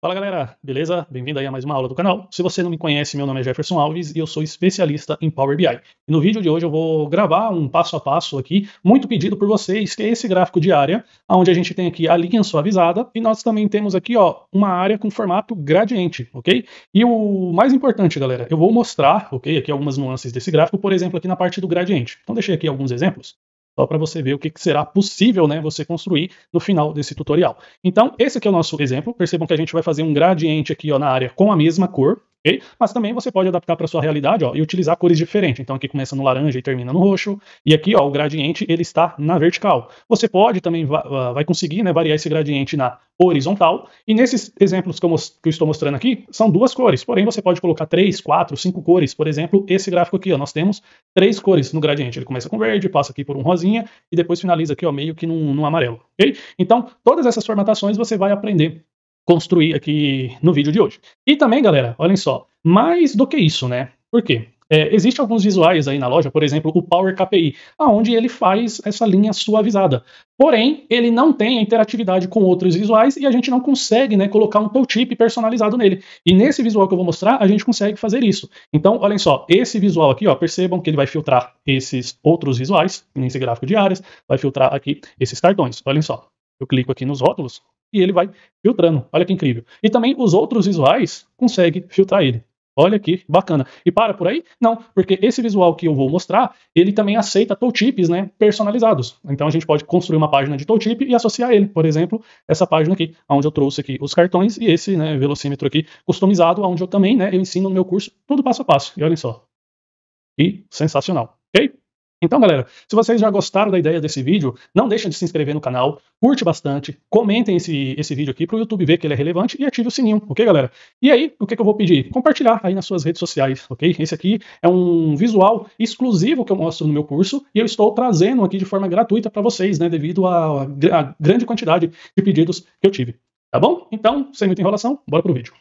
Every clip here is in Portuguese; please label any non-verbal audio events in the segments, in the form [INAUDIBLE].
Fala galera, beleza? Bem-vindo aí a mais uma aula do canal. Se você não me conhece, meu nome é Jefferson Alves e eu sou especialista em Power BI. E no vídeo de hoje eu vou gravar um passo a passo aqui, muito pedido por vocês, que é esse gráfico de área, onde a gente tem aqui a linha suavizada e nós também temos aqui ó, uma área com formato gradiente, ok? E o mais importante, galera, eu vou mostrar, ok, aqui algumas nuances desse gráfico, por exemplo, aqui na parte do gradiente. Então deixei aqui alguns exemplos só para você ver o que será possível né, você construir no final desse tutorial. Então, esse aqui é o nosso exemplo. Percebam que a gente vai fazer um gradiente aqui ó, na área com a mesma cor, mas também você pode adaptar para sua realidade ó, e utilizar cores diferentes. Então aqui começa no laranja e termina no roxo, e aqui ó, o gradiente ele está na vertical. Você pode também va vai conseguir né, variar esse gradiente na horizontal, e nesses exemplos que eu, que eu, estou mostrando aqui, são duas cores, porém você pode colocar três, quatro, cinco cores, por exemplo, esse gráfico aqui, ó, nós temos três cores no gradiente, ele começa com verde, passa aqui por um rosinha, e depois finaliza aqui ó, meio que num, num amarelo, ok? Então, todas essas formatações você vai aprender construir aqui no vídeo de hoje. E também, galera, olhem só, mais do que isso, né? Por quê? É, Existem alguns visuais aí na loja, por exemplo, o Power KPI, aonde ele faz essa linha suavizada. Porém, ele não tem a interatividade com outros visuais e a gente não consegue né, colocar um tooltip personalizado nele. E nesse visual que eu vou mostrar, a gente consegue fazer isso. Então, olhem só, esse visual aqui, ó, percebam que ele vai filtrar esses outros visuais, nesse gráfico de áreas, vai filtrar aqui esses cartões. Olhem só, eu clico aqui nos rótulos, e ele vai filtrando. Olha que incrível. E também os outros visuais conseguem filtrar ele. Olha que bacana. E para por aí? Não, porque esse visual que eu vou mostrar, ele também aceita tooltips né, personalizados. Então a gente pode construir uma página de tooltip e associar ele. Por exemplo, essa página aqui, onde eu trouxe aqui os cartões e esse né, velocímetro aqui customizado, onde eu também né, eu ensino no meu curso tudo passo a passo. E olhem só. E sensacional. Então, galera, se vocês já gostaram da ideia desse vídeo, não deixem de se inscrever no canal, curte bastante, comentem esse, esse vídeo aqui para o YouTube ver que ele é relevante e ative o sininho, ok, galera? E aí, o que, que eu vou pedir? Compartilhar aí nas suas redes sociais, ok? Esse aqui é um visual exclusivo que eu mostro no meu curso e eu estou trazendo aqui de forma gratuita para vocês, né, devido à grande quantidade de pedidos que eu tive, tá bom? Então, sem muita enrolação, bora pro vídeo.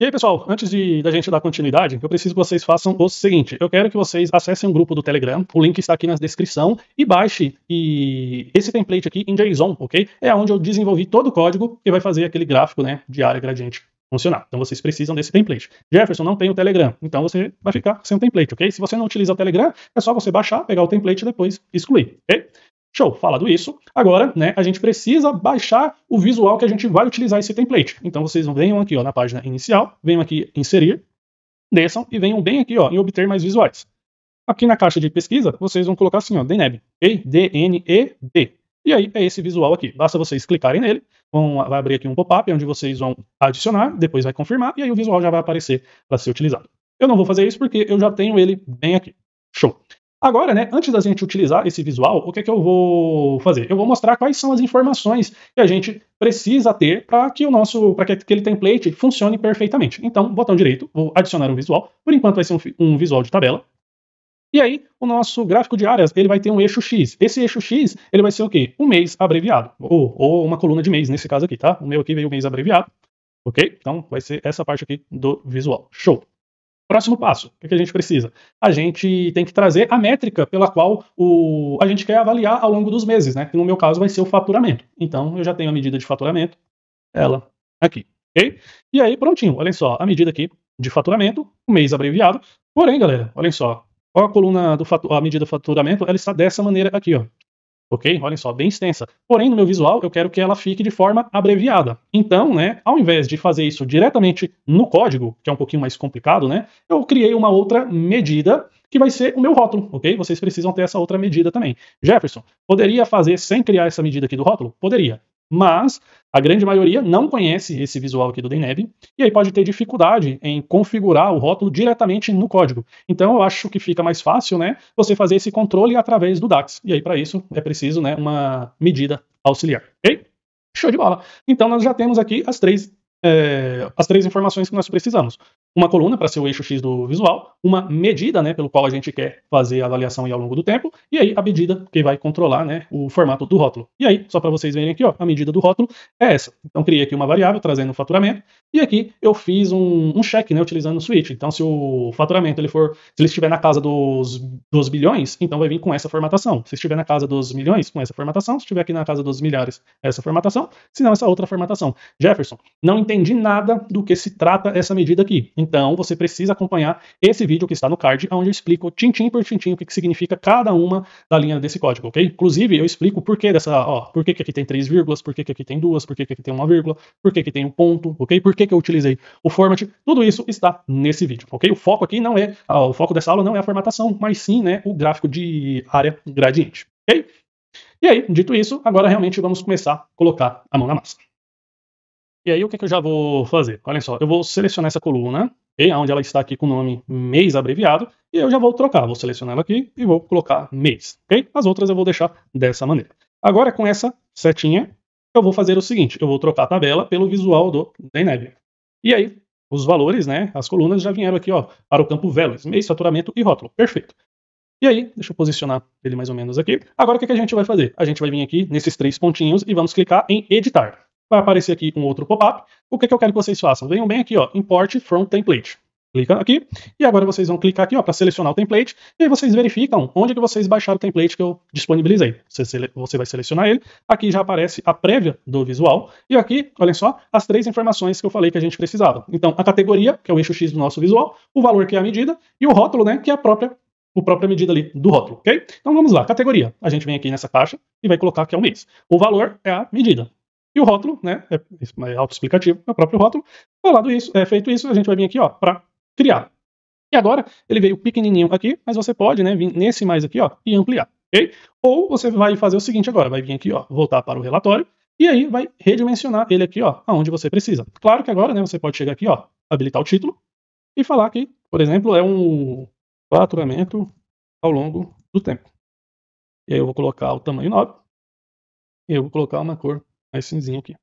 E aí, pessoal, antes de da gente dar continuidade, eu preciso que vocês façam o seguinte: eu quero que vocês acessem um grupo do Telegram, o link está aqui na descrição, e baixe e esse template aqui em JSON, ok? É onde eu desenvolvi todo o código que vai fazer aquele gráfico né, de área gradiente funcionar. Então vocês precisam desse template. Jefferson não tem o Telegram, então você vai ficar sem o template, ok? Se você não utiliza o Telegram, é só você baixar, pegar o template e depois excluir, ok? Show, falado isso, agora né, a gente precisa baixar o visual que a gente vai utilizar esse template. Então vocês venham aqui ó, na página inicial, venham aqui inserir, desçam e venham bem aqui ó, em obter mais visuais. Aqui na caixa de pesquisa, vocês vão colocar assim, ó, DNEB, D-N-E-B. E aí é esse visual aqui. Basta vocês clicarem nele, vão, vai abrir aqui um pop-up onde vocês vão adicionar, depois vai confirmar e aí o visual já vai aparecer para ser utilizado. Eu não vou fazer isso porque eu já tenho ele bem aqui. Show. Agora, né, antes da gente utilizar esse visual, o que é que eu vou fazer? Eu vou mostrar quais são as informações que a gente precisa ter para que o nosso, para que aquele template funcione perfeitamente. Então, botão direito, vou adicionar um visual. Por enquanto vai ser um, um visual de tabela. E aí, o nosso gráfico de áreas, ele vai ter um eixo X. Esse eixo X, ele vai ser o quê? Um mês abreviado, ou, ou uma coluna de mês, nesse caso aqui, tá? O meu aqui veio o mês abreviado, ok? Então, vai ser essa parte aqui do visual. Show! Próximo passo, o que a gente precisa? A gente tem que trazer a métrica pela qual o, a gente quer avaliar ao longo dos meses, né? Que no meu caso vai ser o faturamento. Então eu já tenho a medida de faturamento, ela aqui, ok? E aí prontinho, olhem só, a medida aqui de faturamento, o mês abreviado. Porém, galera, olhem só, a coluna do fatu a medida do faturamento, ela está dessa maneira aqui, ó ok? Olhem só, bem extensa. Porém, no meu visual, eu quero que ela fique de forma abreviada. Então, né, ao invés de fazer isso diretamente no código, que é um pouquinho mais complicado, né, eu criei uma outra medida que vai ser o meu rótulo, ok? Vocês precisam ter essa outra medida também. Jefferson, poderia fazer sem criar essa medida aqui do rótulo? Poderia. Mas a grande maioria não conhece esse visual aqui do Deneb e aí pode ter dificuldade em configurar o rótulo diretamente no código. Então eu acho que fica mais fácil, né, você fazer esse controle através do DAX. E aí para isso é preciso, né, uma medida auxiliar. Show de bola. Então nós já temos aqui as três é, as três informações que nós precisamos uma coluna para ser o eixo X do visual, uma medida, né, pelo qual a gente quer fazer a avaliação ao longo do tempo, e aí a medida que vai controlar, né, o formato do rótulo. E aí, só para vocês verem aqui, ó, a medida do rótulo é essa. Então, criei aqui uma variável trazendo o faturamento, e aqui eu fiz um, um check, né, utilizando o switch. Então, se o faturamento ele for, se ele estiver na casa dos, dos bilhões, então vai vir com essa formatação. Se estiver na casa dos milhões, com essa formatação. Se estiver aqui na casa dos milhares, essa formatação. Se não, essa outra formatação. Jefferson, não entendi nada do que se trata essa medida aqui. Então, você precisa acompanhar esse vídeo que está no card, onde eu explico tintim por tintim o que, que significa cada uma da linha desse código, ok? Inclusive, eu explico por que dessa, ó, por que, que aqui tem três vírgulas, por que, que aqui tem duas, por que, que aqui tem uma vírgula, por que, que tem um ponto, ok? Por que, que eu utilizei o format, tudo isso está nesse vídeo, ok? O foco aqui não é, ó, o foco dessa aula não é a formatação, mas sim, né, o gráfico de área gradiente, ok? E aí, dito isso, agora realmente vamos começar a colocar a mão na massa. E aí o que, é que eu já vou fazer? Olha só, eu vou selecionar essa coluna, onde ela está aqui com o nome mês abreviado, e eu já vou trocar, vou selecionar ela aqui e vou colocar mês, ok? As outras eu vou deixar dessa maneira. Agora com essa setinha, eu vou fazer o seguinte, eu vou trocar a tabela pelo visual do Deneb. E aí, os valores, né, as colunas já vieram aqui, ó, para o campo values, mês, faturamento e rótulo, perfeito. E aí, deixa eu posicionar ele mais ou menos aqui. Agora o que, é que a gente vai fazer? A gente vai vir aqui nesses três pontinhos e vamos clicar em editar. Vai aparecer aqui um outro pop-up. O que, que eu quero que vocês façam? Venham bem aqui, ó, import from template. Clica aqui, e agora vocês vão clicar aqui para selecionar o template, e aí vocês verificam onde que vocês baixaram o template que eu disponibilizei. Você, você vai selecionar ele, aqui já aparece a prévia do visual, e aqui, olhem só, as três informações que eu falei que a gente precisava. Então, a categoria, que é o eixo X do nosso visual, o valor, que é a medida, e o rótulo, né, que é a própria, a própria medida ali do rótulo, ok? Então, vamos lá, categoria. A gente vem aqui nessa caixa e vai colocar que é o mês. O valor é a medida. E o rótulo, né, é, é autoexplicativo, é o próprio rótulo. Falado isso, é, feito isso, a gente vai vir aqui, ó, para criar. E agora, ele veio pequenininho aqui, mas você pode, né, vir nesse mais aqui, ó, e ampliar, ok? Ou você vai fazer o seguinte agora, vai vir aqui, ó, voltar para o relatório, e aí vai redimensionar ele aqui, ó, aonde você precisa. Claro que agora, né, você pode chegar aqui, ó, habilitar o título, e falar que, por exemplo, é um faturamento ao longo do tempo. E aí eu vou colocar o tamanho 9, eu vou colocar uma cor mais cinzinho aqui.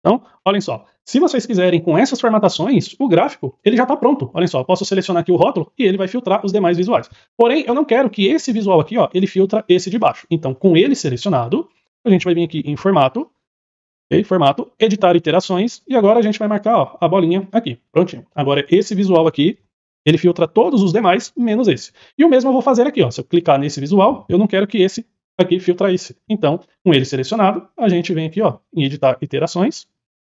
Então, olhem só, se vocês quiserem com essas formatações, o gráfico ele já está pronto. Olhem só, eu posso selecionar aqui o rótulo e ele vai filtrar os demais visuais. Porém, eu não quero que esse visual aqui, ó, ele filtra esse de baixo. Então, com ele selecionado, a gente vai vir aqui em formato, okay, formato, editar iterações, e agora a gente vai marcar ó, a bolinha aqui, prontinho. Agora, esse visual aqui, ele filtra todos os demais, menos esse. E o mesmo eu vou fazer aqui, ó. se eu clicar nesse visual, eu não quero que esse aqui filtrar isso. Então, com ele selecionado, a gente vem aqui ó, em editar iterações,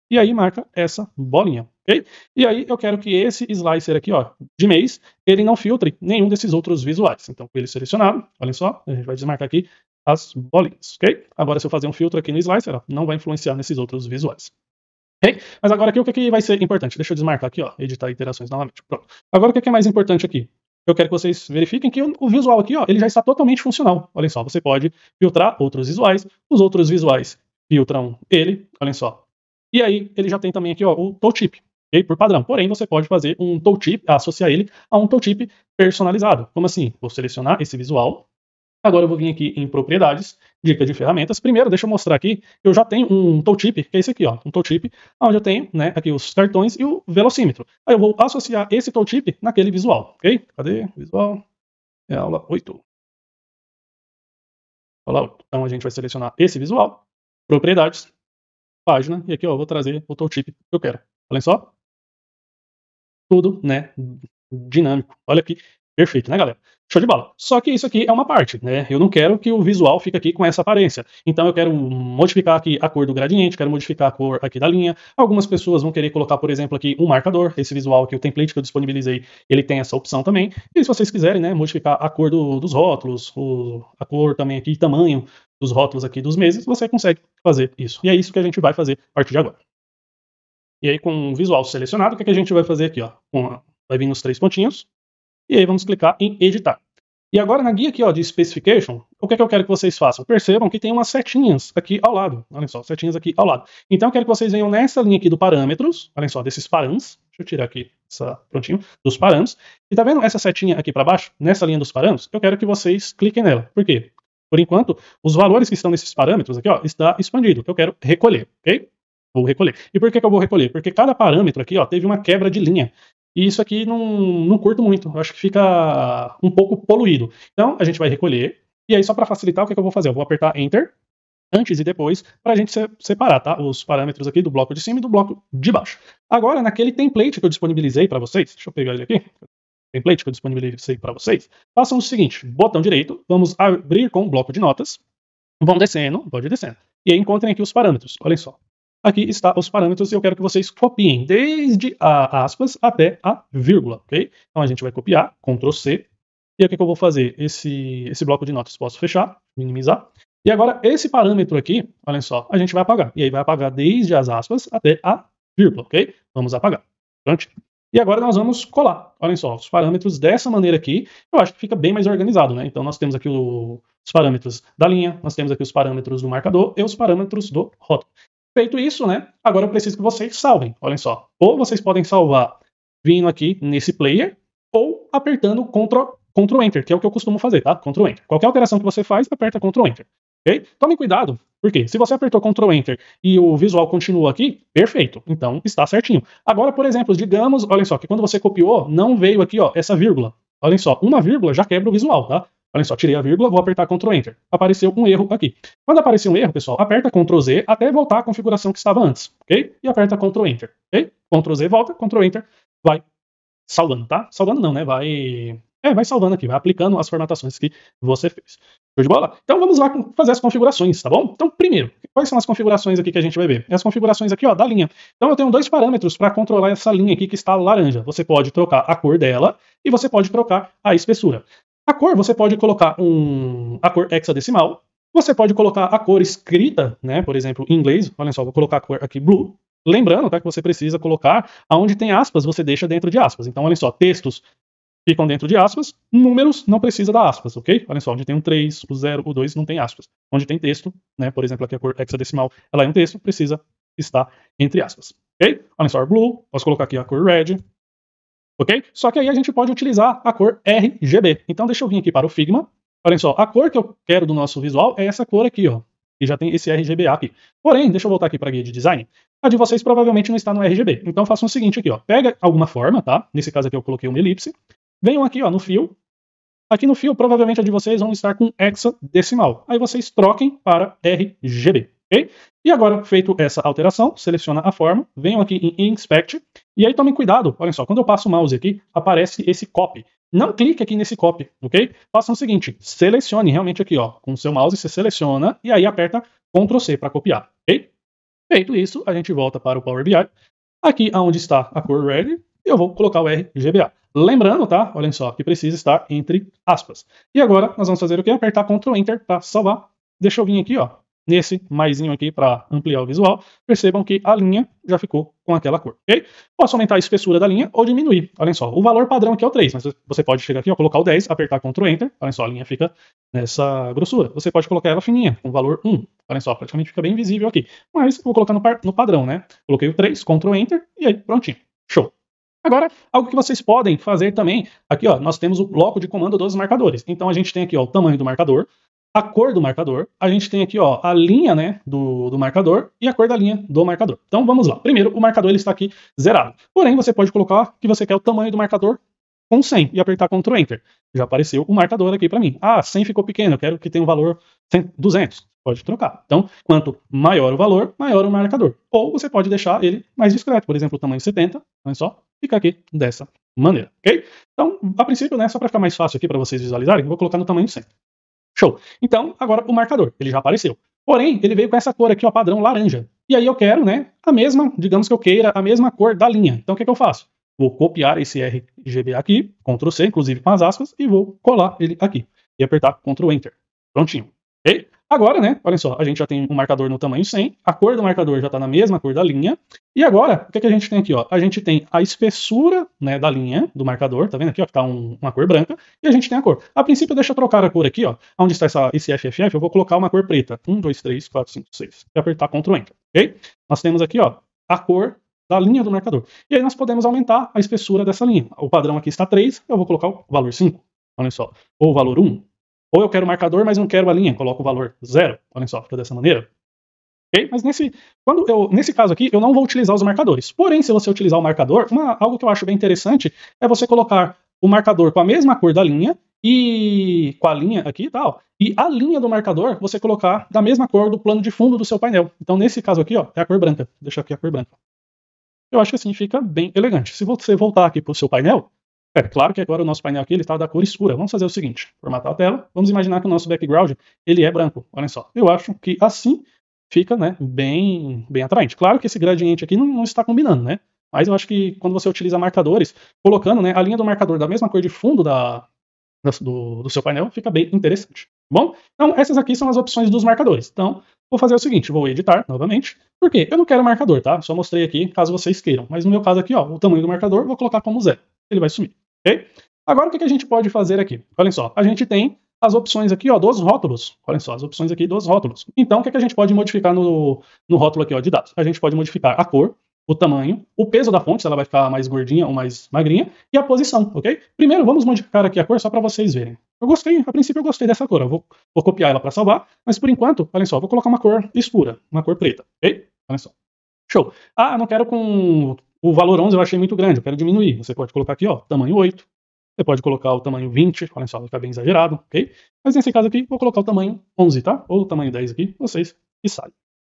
e aí marca essa bolinha, ok? E aí eu quero que esse slicer aqui, ó, de mês, ele não filtre nenhum desses outros visuais. Então, com ele selecionado, olhem só, a gente vai desmarcar aqui as bolinhas, ok? Agora, se eu fazer um filtro aqui no slicer, ó, não vai influenciar nesses outros visuais. Okay? Mas agora aqui o que, é que vai ser importante? Deixa eu desmarcar aqui, ó, editar iterações novamente. Pronto. Agora o que é, que é mais importante aqui? eu quero que vocês verifiquem que o visual aqui, ó, ele já está totalmente funcional. Olhem só, você pode filtrar outros visuais, os outros visuais filtram ele, olhem só. E aí ele já tem também aqui ó, o tooltip, okay? por padrão. Porém, você pode fazer um tooltip, associar ele a um tooltip personalizado. Como assim? Vou selecionar esse visual, Agora eu vou vir aqui em propriedades, dica de ferramentas. Primeiro, deixa eu mostrar aqui, eu já tenho um tooltip, que é esse aqui, ó, um tooltip, onde eu tenho, né, aqui os cartões e o velocímetro. Aí eu vou associar esse tooltip naquele visual, ok? Cadê? Visual, é aula 8. Aula 8. Então a gente vai selecionar esse visual, propriedades, página, e aqui, ó, eu vou trazer o tooltip que eu quero. Olhem só. Tudo, né, dinâmico. Olha aqui, Perfeito, né, galera? Show de bola. Só que isso aqui é uma parte, né? Eu não quero que o visual fique aqui com essa aparência. Então eu quero modificar aqui a cor do gradiente, quero modificar a cor aqui da linha. Algumas pessoas vão querer colocar, por exemplo, aqui um marcador. Esse visual aqui, o template que eu disponibilizei, ele tem essa opção também. E se vocês quiserem, né, modificar a cor do, dos rótulos, o, a cor também aqui, tamanho dos rótulos aqui dos meses, você consegue fazer isso. E é isso que a gente vai fazer a partir de agora. E aí com o visual selecionado, o que, é que a gente vai fazer aqui, ó? Com, vai vir nos três pontinhos e aí vamos clicar em editar. E agora na guia aqui ó, de Specification, o que é que eu quero que vocês façam? Percebam que tem umas setinhas aqui ao lado. Olha só, setinhas aqui ao lado. Então eu quero que vocês venham nessa linha aqui do parâmetros, olha só, desses parâmetros. Deixa eu tirar aqui essa prontinho, dos parâmetros. E tá vendo essa setinha aqui para baixo, nessa linha dos parâmetros? Eu quero que vocês cliquem nela. Por quê? Por enquanto, os valores que estão nesses parâmetros aqui, ó, está expandido. Eu quero recolher, ok? Vou recolher. E por que, que eu vou recolher? Porque cada parâmetro aqui, ó, teve uma quebra de linha. E isso aqui não, não curto muito, eu acho que fica um pouco poluído. Então, a gente vai recolher. E aí, só para facilitar, o que, é que eu vou fazer? Eu vou apertar Enter, antes e depois, para a gente separar tá? os parâmetros aqui do bloco de cima e do bloco de baixo. Agora, naquele template que eu disponibilizei para vocês, deixa eu pegar ele aqui, template que eu disponibilizei para vocês, façam o seguinte, botão direito, vamos abrir com o bloco de notas, vão descendo, pode descendo, e aí encontrem aqui os parâmetros, olhem só aqui está os parâmetros e eu quero que vocês copiem desde a aspas até a vírgula, ok? Então a gente vai copiar, Ctrl C, e o que, eu vou fazer? Esse, esse bloco de notas posso fechar, minimizar, e agora esse parâmetro aqui, olhem só, a gente vai apagar, e aí vai apagar desde as aspas até a vírgula, ok? Vamos apagar, pronto? E agora nós vamos colar, olhem só, os parâmetros dessa maneira aqui, eu acho que fica bem mais organizado, né? Então nós temos aqui o, os parâmetros da linha, nós temos aqui os parâmetros do marcador e os parâmetros do rótulo. Feito isso, né? Agora eu preciso que vocês salvem. Olhem só. Ou vocês podem salvar vindo aqui nesse player, ou apertando Ctrl, Ctrl Enter, que é o que eu costumo fazer, tá? Ctrl Enter. Qualquer alteração que você faz, aperta Ctrl Enter. Okay? Tome cuidado, porque se você apertou Ctrl Enter e o visual continua aqui, perfeito. Então está certinho. Agora, por exemplo, digamos, olhem só, que quando você copiou, não veio aqui ó, essa vírgula. Olhem só, uma vírgula já quebra o visual, tá? Olha só, tirei a vírgula, vou apertar Ctrl Enter. Apareceu um erro aqui. Quando aparecer um erro, pessoal, aperta Ctrl Z até voltar à configuração que estava antes, ok? E aperta Ctrl Enter, ok? Ctrl Z volta, Ctrl Enter, vai salvando, tá? Salvando não, né? Vai... É, vai salvando aqui, vai aplicando as formatações que você fez. Show de bola? Então vamos lá fazer as configurações, tá bom? Então, primeiro, quais são as configurações aqui que a gente vai ver? É as configurações aqui, ó, da linha. Então eu tenho dois parâmetros para controlar essa linha aqui que está laranja. Você pode trocar a cor dela e você pode trocar a espessura. A cor, você pode colocar um, a cor hexadecimal, você pode colocar a cor escrita, né, por exemplo, em inglês, olha só, vou colocar a cor aqui blue, Lembrando tá, que você precisa colocar aonde tem aspas, você deixa dentro de aspas. Então, olha só, textos ficam dentro de aspas, números não precisa da aspas, ok? Olha só, onde tem um 3, o 0, o 2 não tem aspas. Onde tem texto, né? Por exemplo, aqui a cor hexadecimal, ela é um texto, precisa estar entre aspas. Ok? Olha só, blue, posso colocar aqui a cor red, ok? Só que aí a gente pode utilizar a cor RGB. Então deixa eu vir aqui para o Figma. Olhem só, a cor que eu quero do nosso visual é essa cor aqui, ó. E já tem esse RGB aqui. Porém, deixa eu voltar aqui para a guia de design. A de vocês provavelmente não está no RGB. Então faça o seguinte aqui, ó. Pega alguma forma, tá? Nesse caso aqui eu coloquei uma elipse. Venham aqui, ó, no fio. Aqui no fio, provavelmente a de vocês vão estar com hexadecimal. Aí vocês troquem para RGB. Okay? E agora, feito essa alteração, seleciona a forma, venho aqui em Inspect, e aí tomem cuidado, olhem só, quando eu passo o mouse aqui, aparece esse copy. Não clique aqui nesse copy, ok? Façam o seguinte, selecione realmente aqui, ó, com o seu mouse você seleciona, e aí aperta Ctrl C para copiar, ok? Feito isso, a gente volta para o Power BI, aqui aonde está a cor red, eu vou colocar o RGBA. Lembrando, tá? Olhem só, que precisa estar entre aspas. E agora, nós vamos fazer o quê? Apertar Ctrl Enter para salvar. Deixa eu vir aqui, ó, nesse maisinho aqui para ampliar o visual, percebam que a linha já ficou com aquela cor, ok? Posso aumentar a espessura da linha ou diminuir. Olhem só, o valor padrão aqui é o 3, mas você pode chegar aqui, ó, colocar o 10, apertar Ctrl Enter, olhem só, a linha fica nessa grossura. Você pode colocar ela fininha, com valor 1. Olhem só, praticamente fica bem visível aqui. Mas vou colocar no, no padrão, né? Coloquei o 3, Ctrl Enter, e aí, prontinho. Show. Agora, algo que vocês podem fazer também, aqui ó, nós temos o bloco de comando dos marcadores. Então a gente tem aqui ó, o tamanho do marcador, a cor do marcador. A gente tem aqui ó, a linha né, do, do marcador e a cor da linha do marcador. Então vamos lá. Primeiro, o marcador ele está aqui zerado. Porém, você pode colocar que você quer o tamanho do marcador com 100 e apertar Ctrl Enter. Já apareceu o marcador aqui para mim. Ah, 100 ficou pequeno, eu quero que tenha um valor 100, 200. Pode trocar. Então, quanto maior o valor, maior o marcador. Ou você pode deixar ele mais discreto. Por exemplo, o tamanho 70, não é só? Fica aqui dessa maneira, ok? Então, a princípio, né, só para ficar mais fácil aqui para vocês visualizarem, vou colocar no tamanho 100. Show. Então, agora o marcador, ele já apareceu. Porém, ele veio com essa cor aqui, ó, padrão laranja. E aí eu quero, né, a mesma, digamos que eu queira, a mesma cor da linha. Então, o que, é que eu faço? Vou copiar esse RGB aqui, Ctrl+C, inclusive com as aspas, e vou colar ele aqui. E apertar Ctrl+Enter. Prontinho. Ok? Agora, né, olhem só, a gente já tem um marcador no tamanho 100, a cor do marcador já está na mesma cor da linha, e agora, o que, que a gente tem aqui? Ó? A gente tem a espessura né, da linha do marcador, tá vendo aqui ó, que está um, uma cor branca, e a gente tem a cor. A princípio, deixa eu trocar a cor aqui, ó, onde está essa, esse FFF, eu vou colocar uma cor preta, 1, 2, 3, 4, 5, 6, e apertar Ctrl Enter, ok? Nós temos aqui ó, a cor da linha do marcador. E aí nós podemos aumentar a espessura dessa linha. O padrão aqui está 3, eu vou colocar o valor 5, olha só, ou o valor 1, ou eu quero o marcador, mas não quero a linha, coloco o valor zero. Olhem só, fica dessa maneira. Okay? Mas nesse, quando eu, nesse caso aqui, eu não vou utilizar os marcadores. Porém, se você utilizar o marcador, uma, algo que eu acho bem interessante é você colocar o marcador com a mesma cor da linha e com a linha aqui e tal. E a linha do marcador você colocar da mesma cor do plano de fundo do seu painel. Então, nesse caso aqui, ó, é a cor branca. Deixa aqui a cor branca. Eu acho que assim fica bem elegante. Se você voltar aqui para o seu painel, é claro que agora o nosso painel aqui está da cor escura. Vamos fazer o seguinte, formatar a tela. Vamos imaginar que o nosso background ele é branco. Olha só, eu acho que assim fica né, bem, bem atraente. Claro que esse gradiente aqui não, não está combinando, né? Mas eu acho que quando você utiliza marcadores, colocando né, a linha do marcador da mesma cor de fundo da, da do, do seu painel, fica bem interessante. Bom, então essas aqui são as opções dos marcadores. Então, vou fazer o seguinte, vou editar novamente, porque eu não quero marcador, tá? Só mostrei aqui caso vocês queiram. Mas no meu caso aqui, ó, o tamanho do marcador, vou colocar como zero. Ele vai sumir. Okay? Agora, o que a gente pode fazer aqui? Olhem só, a gente tem as opções aqui ó, dos rótulos. Olhem só, as opções aqui dos rótulos. Então, o que, que a gente pode modificar no, no rótulo aqui ó, de dados? A gente pode modificar a cor, o tamanho, o peso da fonte, se ela vai ficar mais gordinha ou mais magrinha, e a posição, ok? Primeiro, vamos modificar aqui a cor só para vocês verem. Eu gostei, a princípio eu gostei dessa cor. Eu vou, vou copiar ela para salvar, mas por enquanto, olhem só, vou colocar uma cor escura, uma cor preta, ok? Olhem só. Show. Ah, não quero com o valor 11 eu achei muito grande, eu quero diminuir. Você pode colocar aqui, ó, tamanho 8. Você pode colocar o tamanho 20, olha só, fica tá bem exagerado, ok? Mas nesse caso aqui, vou colocar o tamanho 11, tá? Ou o tamanho 10 aqui, vocês que sabem.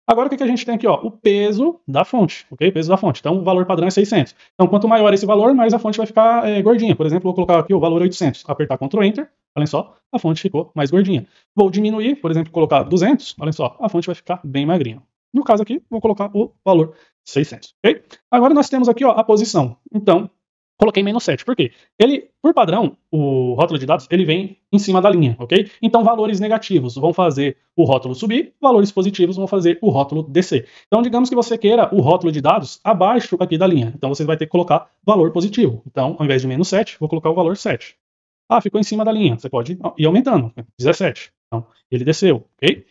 Agora o que, a gente tem aqui? Ó, o peso da fonte, ok? O peso da fonte. Então o valor padrão é 600. Então quanto maior esse valor, mais a fonte vai ficar é, gordinha. Por exemplo, vou colocar aqui o valor 800, apertar Ctrl Enter, olha só, a fonte ficou mais gordinha. Vou diminuir, por exemplo, colocar 200, olha só, a fonte vai ficar bem magrinha. No caso aqui, vou colocar o valor 600, ok? Agora nós temos aqui ó, a posição. Então, coloquei menos 7. Por quê? Ele, por padrão, o rótulo de dados, ele vem em cima da linha, ok? Então, valores negativos vão fazer o rótulo subir, valores positivos vão fazer o rótulo descer. Então, digamos que você queira o rótulo de dados abaixo aqui da linha. Então, você vai ter que colocar valor positivo. Então, ao invés de menos 7, vou colocar o valor 7. Ah, ficou em cima da linha. Você pode ir aumentando. 17. Então, ele desceu, ok?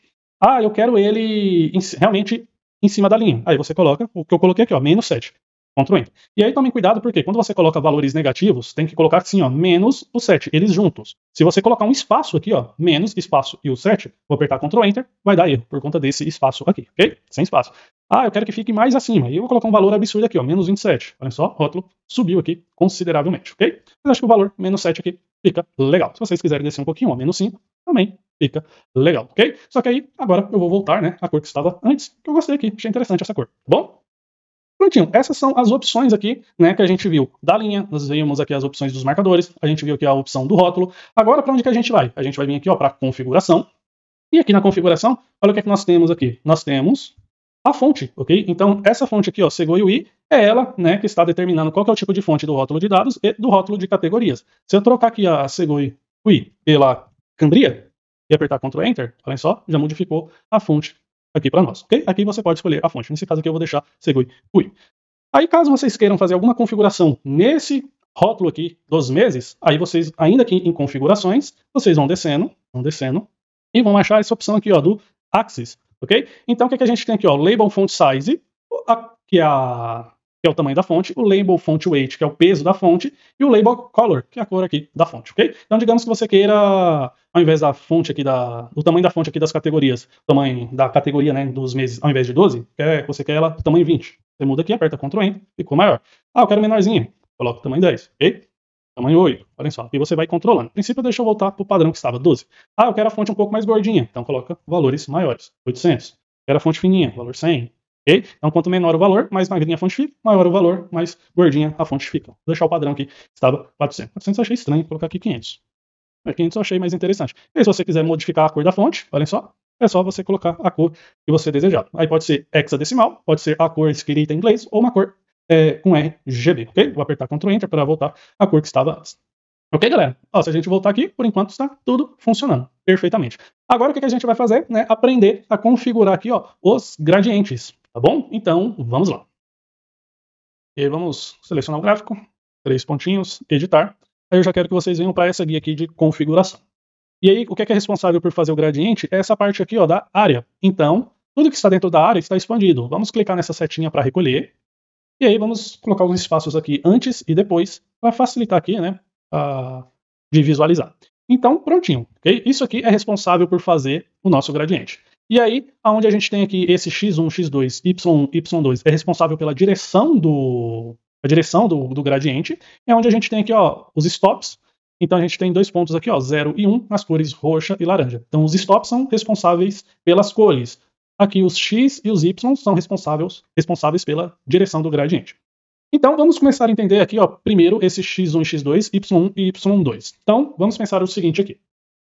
Ah, eu quero ele em, realmente em cima da linha. Aí você coloca o que eu coloquei aqui, ó, menos 7. Ctrl Enter. E aí tomem cuidado, porque quando você coloca valores negativos, tem que colocar assim, ó, menos o 7, eles juntos. Se você colocar um espaço aqui, ó, menos espaço e o 7, vou apertar Ctrl Enter, vai dar erro, por conta desse espaço aqui, ok? Sem espaço. Ah, eu quero que fique mais acima. E eu vou colocar um valor absurdo aqui, ó, menos 27. Olha só, rótulo subiu aqui consideravelmente, ok? Mas acho que o valor menos 7 aqui fica legal. Se vocês quiserem descer um pouquinho, ó, menos 5, também Fica legal, ok? Só que aí, agora eu vou voltar, né, a cor que estava antes, que eu gostei aqui, achei interessante essa cor, tá bom? Prontinho, essas são as opções aqui, né, que a gente viu da linha, nós vimos aqui as opções dos marcadores, a gente viu aqui a opção do rótulo. Agora, para onde que a gente vai? A gente vai vir aqui, ó, para configuração. E aqui na configuração, olha o que, é que nós temos aqui. Nós temos a fonte, ok? Então, essa fonte aqui, ó, CGUI, é ela, né, que está determinando qual é o tipo de fonte do rótulo de dados e do rótulo de categorias. Se eu trocar aqui a CGUI pela Cambria, e apertar Ctrl Enter, olha só, já modificou a fonte aqui para nós, ok? Aqui você pode escolher a fonte. Nesse caso aqui eu vou deixar Segui Aí caso vocês queiram fazer alguma configuração nesse rótulo aqui dos meses, aí vocês, ainda aqui em configurações, vocês vão descendo, vão descendo, e vão achar essa opção aqui, ó, do Axis, ok? Então o que, que a gente tem aqui, ó, Label Font Size, que é a que é o tamanho da fonte, o label font weight, que é o peso da fonte, e o label color, que é a cor aqui da fonte, ok? Então, digamos que você queira, ao invés da fonte aqui, da, do tamanho da fonte aqui das categorias, tamanho da categoria né, dos meses, ao invés de 12, quer, você quer ela tamanho 20. Você muda aqui, aperta Ctrl Enter, ficou maior. Ah, eu quero menorzinho, coloca o tamanho 10, ok? Tamanho 8, olhem só, e você vai controlando. No princípio, deixa eu voltar para o padrão que estava, 12. Ah, eu quero a fonte um pouco mais gordinha, então coloca valores maiores, 800. Quero a fonte fininha, valor 100, Okay? Então, é quanto menor o valor, mais magrinha a fonte fica, maior o valor, mais gordinha a fonte fica. Vou deixar o padrão aqui, estava 400. 400 eu achei estranho, colocar aqui 500. 500 eu achei mais interessante. E aí, se você quiser modificar a cor da fonte, olhem só, é só você colocar a cor que você desejar. Aí pode ser hexadecimal, pode ser a cor escrita em inglês ou uma cor é, com RGB, ok? Vou apertar Ctrl Enter para voltar a cor que estava antes. Ok, galera? Ó, se a gente voltar aqui, por enquanto está tudo funcionando perfeitamente. Agora o que a gente vai fazer? Né? Aprender a configurar aqui ó, os gradientes. Tá bom? Então, vamos lá. E aí vamos selecionar o gráfico, três pontinhos, editar. Aí eu já quero que vocês venham para essa guia aqui de configuração. E aí, o que é, que é responsável por fazer o gradiente? É essa parte aqui ó, da área. Então, tudo que está dentro da área está expandido. Vamos clicar nessa setinha para recolher. E aí vamos colocar os espaços aqui antes e depois para facilitar aqui, né, a, de visualizar. Então, prontinho. Okay? Isso aqui é responsável por fazer o nosso gradiente. E aí, aonde a gente tem aqui esse x1, x2, y, y2 é responsável pela direção do a direção do, do gradiente, é onde a gente tem aqui ó, os stops. Então a gente tem dois pontos aqui, ó, 0 e 1, um, as cores roxa e laranja. Então os stops são responsáveis pelas cores. Aqui os x e os y são responsáveis, responsáveis pela direção do gradiente. Então vamos começar a entender aqui, ó, primeiro esse x1 e x2, y1 e y2. Então vamos pensar o seguinte aqui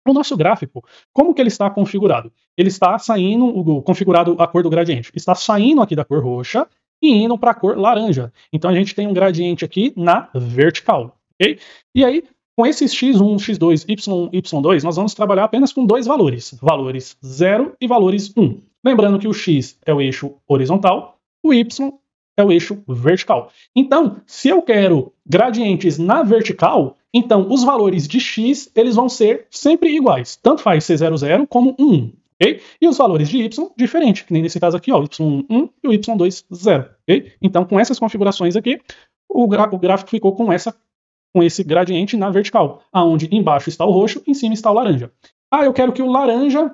o nosso gráfico, como que ele está configurado? Ele está saindo, o, configurado a cor do gradiente, está saindo aqui da cor roxa e indo para a cor laranja. Então a gente tem um gradiente aqui na vertical, ok? E aí, com esses x1, x2, y, y2, nós vamos trabalhar apenas com dois valores, valores 0 e valores 1. Lembrando que o x é o eixo horizontal, o y é o eixo vertical. Então, se eu quero gradientes na vertical, então, os valores de x eles vão ser sempre iguais, tanto faz ser 00 como 1. ok? E os valores de y, diferente, que nem nesse caso aqui, ó, y1 1 e o y2 0. ok? Então, com essas configurações aqui, o, o gráfico ficou com essa com esse gradiente na vertical, aonde embaixo está o roxo, em cima está o laranja. Ah, eu quero que o laranja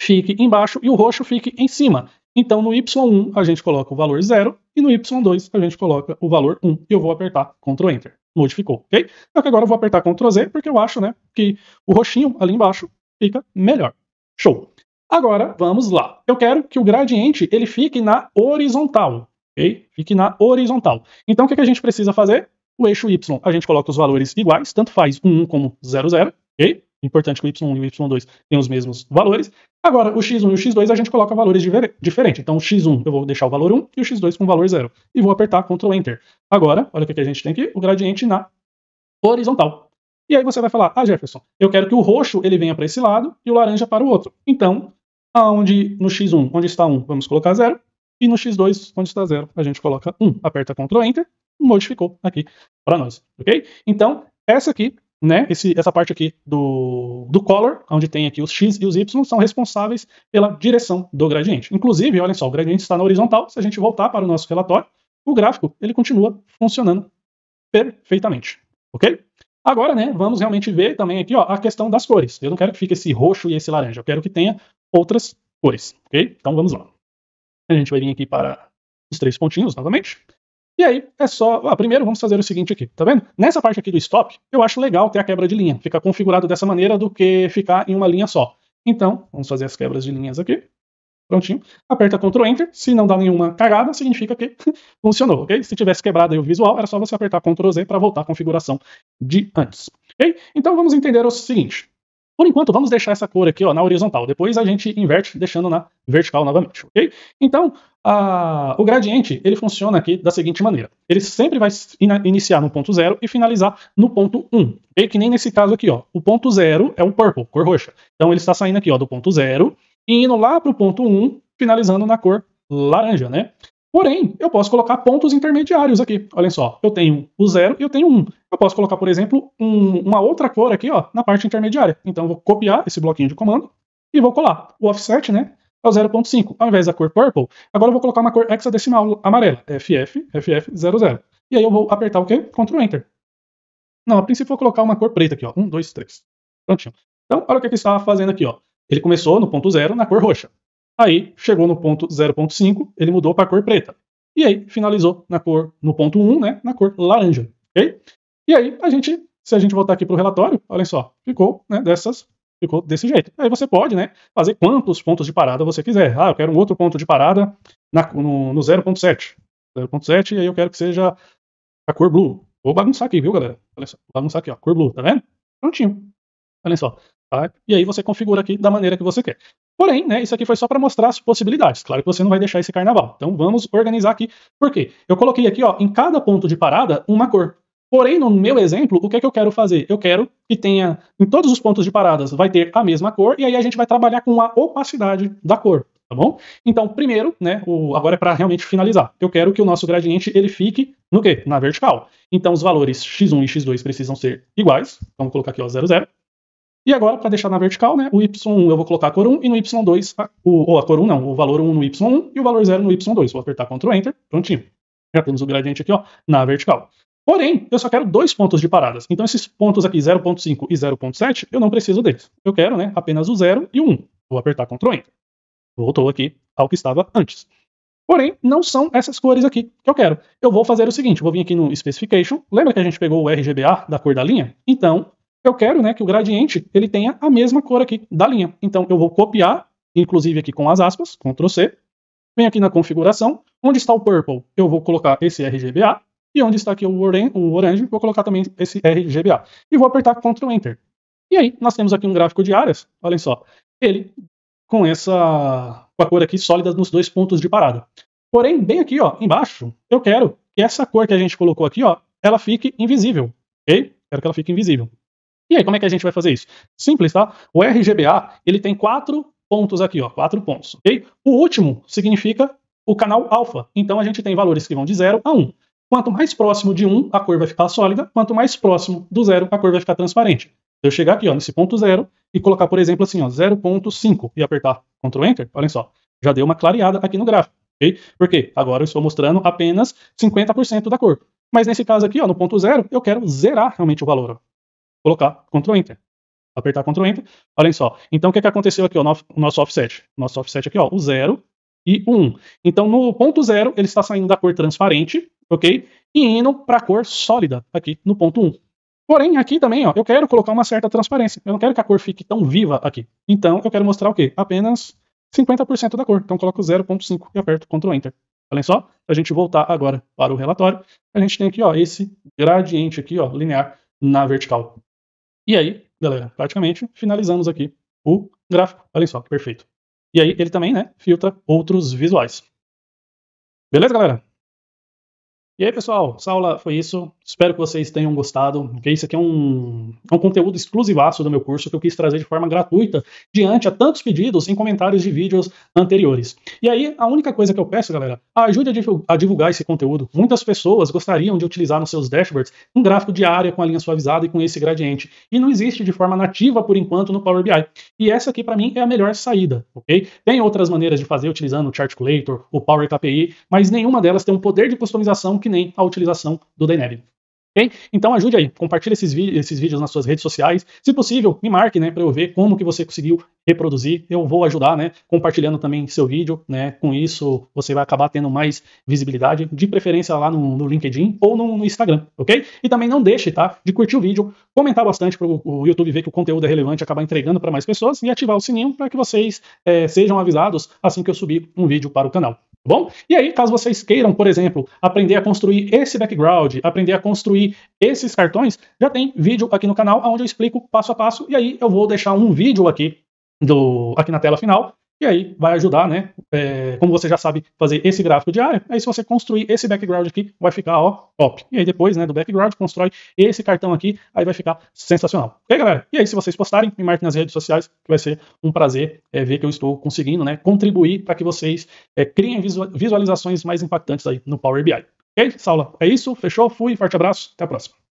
fique embaixo e o roxo fique em cima. Então, no Y1 a gente coloca o valor 0 e no Y2 a gente coloca o valor 1 e eu vou apertar Ctrl Enter. Modificou, ok? Só que agora eu vou apertar Ctrl Z porque eu acho né, que o roxinho ali embaixo fica melhor. Show! Agora, vamos lá. Eu quero que o gradiente ele fique na horizontal, ok? Fique na horizontal. Então, o que, a gente precisa fazer? O eixo Y, a gente coloca os valores iguais, tanto faz 1 como 0, 0, ok? importante que o y1 e o y2 têm os mesmos valores. Agora, o x1 e o x2 a gente coloca valores diferentes. Então, o x1 eu vou deixar o valor 1 e o x2 com o valor 0. E vou apertar Ctrl Enter. Agora, olha o que a gente tem aqui, o gradiente na horizontal. E aí você vai falar, ah, Jefferson, eu quero que o roxo ele venha para esse lado e o laranja para o outro. Então, aonde no x1, onde está 1, vamos colocar 0. E no x2, onde está 0, a gente coloca 1. Aperta Ctrl Enter, modificou aqui para nós, ok? Então, essa aqui né, esse, essa parte aqui do, do color, onde tem aqui os x e os y, são responsáveis pela direção do gradiente. Inclusive, olhem só, o gradiente está na horizontal, se a gente voltar para o nosso relatório, o gráfico ele continua funcionando perfeitamente, ok? Agora, né, vamos realmente ver também aqui ó, a questão das cores. Eu não quero que fique esse roxo e esse laranja, eu quero que tenha outras cores, ok? Então vamos lá. A gente vai vir aqui para os três pontinhos novamente. E aí é só. Ah, primeiro vamos fazer o seguinte aqui, tá vendo? Nessa parte aqui do stop, eu acho legal ter a quebra de linha. ficar configurado dessa maneira do que ficar em uma linha só. Então, vamos fazer as quebras de linhas aqui. Prontinho. Aperta Ctrl Enter. Se não dá nenhuma cagada, significa que [LAUGHS] funcionou, ok? Se tivesse quebrado o visual, era só você apertar Ctrl Z para voltar à configuração de antes. Ok? Então vamos entender o seguinte. Por enquanto, vamos deixar essa cor aqui ó, na horizontal. Depois a gente inverte, deixando na vertical novamente, ok? Então, a, o gradiente, ele funciona aqui da seguinte maneira. Ele sempre vai iniciar no ponto zero e finalizar no ponto 1. Um, okay? Que nem nesse caso aqui, ó. O ponto zero é o purple, cor roxa. Então, ele está saindo aqui ó, do ponto zero e indo lá para o ponto 1, um, finalizando na cor laranja, né? Porém, eu posso colocar pontos intermediários aqui. Olhem só, eu tenho o 0 e eu tenho 1. Um. Eu posso colocar, por exemplo, um, uma outra cor aqui ó, na parte intermediária. Então, eu vou copiar esse bloquinho de comando e vou colar. O offset né, é o 0.5. Ao invés da cor purple, agora eu vou colocar uma cor hexadecimal amarela, FF, FF00. E aí eu vou apertar o quê? Ctrl Enter. Não, a princípio eu vou colocar uma cor preta aqui, ó. 1, 2, 3. Prontinho. Então, olha o que, que ele estava fazendo aqui, ó. Ele começou no ponto zero na cor roxa. Aí chegou no ponto 0.5, ele mudou para a cor preta. E aí finalizou na cor no ponto 1, né, na cor laranja, OK? E aí a gente, se a gente voltar aqui para o relatório, olhem só, ficou, né, dessas ficou desse jeito. Aí você pode, né, fazer quantos pontos de parada você quiser. Ah, eu quero um outro ponto de parada na, no, no 0.7. 0.7 e aí eu quero que seja a cor blue. Vou bagunçar aqui, viu, galera? Olha só, vou bagunçar aqui, ó, cor blue, tá vendo? Prontinho. Olha só. Tá? E aí você configura aqui da maneira que você quer. Porém, né, isso aqui foi só para mostrar as possibilidades. Claro que você não vai deixar esse carnaval. Então vamos organizar aqui. Por quê? Eu coloquei aqui ó, em cada ponto de parada uma cor. Porém, no meu exemplo, o que é que eu quero fazer? Eu quero que tenha, em todos os pontos de paradas, vai ter a mesma cor, e aí a gente vai trabalhar com a opacidade da cor, tá bom? Então, primeiro, né, o, agora é para realmente finalizar. Eu quero que o nosso gradiente, ele fique no quê? Na vertical. Então, os valores x1 e x2 precisam ser iguais. Vamos colocar aqui, ó, 0, 0. E agora, para deixar na vertical, né, o y1 eu vou colocar a cor 1 e no y2, a, o, ou a cor 1 não, o valor 1 no y1 e o valor 0 no y2. Vou apertar Ctrl Enter, prontinho. Já temos o gradiente aqui ó, na vertical. Porém, eu só quero dois pontos de paradas. Então, esses pontos aqui, 0.5 e 0.7, eu não preciso deles. Eu quero né, apenas o 0 e o 1. Vou apertar Ctrl Enter. Voltou aqui ao que estava antes. Porém, não são essas cores aqui que eu quero. Eu vou fazer o seguinte, vou vir aqui no Specification. Lembra que a gente pegou o RGBA da cor da linha? Então, eu quero né, que o gradiente ele tenha a mesma cor aqui da linha. Então eu vou copiar, inclusive aqui com as aspas, Ctrl C, venho aqui na configuração, onde está o purple, eu vou colocar esse RGBA, e onde está aqui o, o orange, vou colocar também esse RGBA. E vou apertar Ctrl Enter. E aí, nós temos aqui um gráfico de áreas, olhem só, ele com essa com a cor aqui sólida nos dois pontos de parada. Porém, bem aqui, ó, embaixo, eu quero que essa cor que a gente colocou aqui, ó, ela fique invisível, ok? Quero que ela fique invisível. E aí, como é que a gente vai fazer isso? Simples, tá? O RGBA, ele tem quatro pontos aqui, ó, quatro pontos, ok? O último significa o canal alfa. Então, a gente tem valores que vão de 0 a 1. Um. Quanto mais próximo de 1, um, a cor vai ficar sólida. Quanto mais próximo do zero, a cor vai ficar transparente. Se eu chegar aqui, ó, nesse ponto zero e colocar, por exemplo, assim, ó, 0.5 e apertar Ctrl Enter, olhem só, já deu uma clareada aqui no gráfico, ok? Porque agora eu estou mostrando apenas 50% da cor. Mas nesse caso aqui, ó, no ponto zero, eu quero zerar realmente o valor. Ó colocar Ctrl Enter. Apertar Ctrl Enter, olhem só. Então, o que, é que aconteceu aqui, ó, o nosso offset? Nosso offset aqui, ó, o 0 e o 1. Um. Então, no ponto 0, ele está saindo da cor transparente, ok? E indo para a cor sólida, aqui no ponto 1. Um. Porém, aqui também, ó, eu quero colocar uma certa transparência. Eu não quero que a cor fique tão viva aqui. Então, eu quero mostrar o quê? Apenas 50% da cor. Então, coloco 0.5 e aperto Ctrl Enter. olhem só, a gente voltar agora para o relatório, a gente tem aqui, ó, esse gradiente aqui, ó, linear na vertical. E aí, galera, praticamente finalizamos aqui o gráfico. Olha só, perfeito. E aí ele também, né, filtra outros visuais. Beleza, galera? E aí, pessoal, essa aula foi isso. Espero que vocês tenham gostado, ok? Isso aqui é um, é um conteúdo exclusivaço do meu curso que eu quis trazer de forma gratuita diante a tantos pedidos em comentários de vídeos anteriores. E aí, a única coisa que eu peço, galera, ajude a divulgar esse conteúdo. Muitas pessoas gostariam de utilizar nos seus dashboards um gráfico de área com a linha suavizada e com esse gradiente. E não existe de forma nativa, por enquanto, no Power BI. E essa aqui, para mim, é a melhor saída, ok? Tem outras maneiras de fazer utilizando o Chartculator, o Power KPI, mas nenhuma delas tem um poder de customização que nem a utilização do Dynamic. Então ajude aí, compartilhe esses, esses, vídeos nas suas redes sociais. Se possível, me marque, né, para eu ver como que você conseguiu reproduzir. Eu vou ajudar, né, compartilhando também seu vídeo, né? Com isso você vai acabar tendo mais visibilidade, de preferência lá no, no LinkedIn ou no, no, Instagram, ok? E também não deixe, tá, de curtir o vídeo, comentar bastante para o YouTube ver que o conteúdo é relevante, acabar entregando para mais pessoas e ativar o sininho para que vocês é, sejam avisados assim que eu subir um vídeo para o canal bom? E aí, caso vocês queiram, por exemplo, aprender a construir esse background, aprender a construir esses cartões, já tem vídeo aqui no canal onde eu explico passo a passo. E aí eu vou deixar um vídeo aqui do aqui na tela final e aí vai ajudar, né? É, como você já sabe fazer esse gráfico de área, aí se você construir esse background aqui, vai ficar ó, top. E aí depois, né, do background, constrói esse cartão aqui, aí vai ficar sensacional. Ok, galera? E aí, se vocês postarem, me marquem nas redes sociais, que vai ser um prazer é, ver que eu estou conseguindo, né, contribuir para que vocês é, criem visualizações mais impactantes aí no Power BI. Ok? Saula, é isso, fechou, fui, forte abraço, até a próxima.